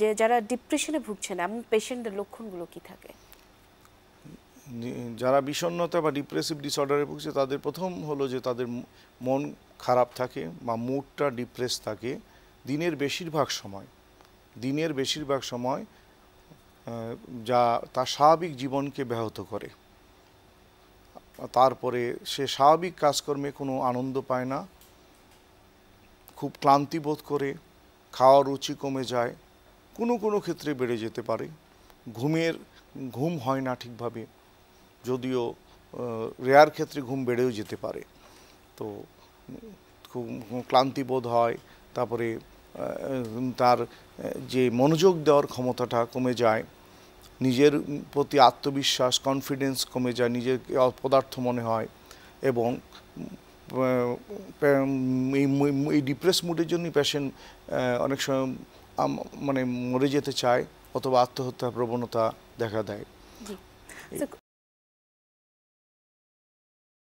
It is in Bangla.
যে যারা ডিপ্রেশনে ভুগছেন এমন পেশেন্টের লক্ষণগুলো কি থাকে যারা বিষণ্নতা বা ডিপ্রেসিভ ডিসঅর্ডারে ভুগছে তাদের প্রথম হলো যে তাদের মন খারাপ থাকে বা মুডটা ডিপ্রেস থাকে দিনের বেশিরভাগ সময় দিনের বেশিরভাগ সময় যা তার স্বাভাবিক জীবনকে ব্যাহত করে তারপরে সে স্বাভাবিক কাজকর্মে কোনো আনন্দ পায় না খুব ক্লান্তি বোধ করে খাওয়ার রুচি কমে যায় কোনো কোনো ক্ষেত্রে বেড়ে যেতে পারে ঘুমের ঘুম হয় না ঠিকভাবে যদিও রেয়ার ক্ষেত্রে ঘুম বেড়েও যেতে পারে তো ক্লান্তি বোধ হয় তারপরে তার যে মনোযোগ দেওয়ার ক্ষমতাটা কমে যায় নিজের প্রতি আত্মবিশ্বাস কনফিডেন্স কমে যায় নিজেকে পদার্থ মনে হয় এবং এই ডিপ্রেস মুডের জন্যই পেশেন্ট অনেক সময় মানে মরে যেতে চায় অথবা আত্মহত্যার প্রবণতা দেখা দেয়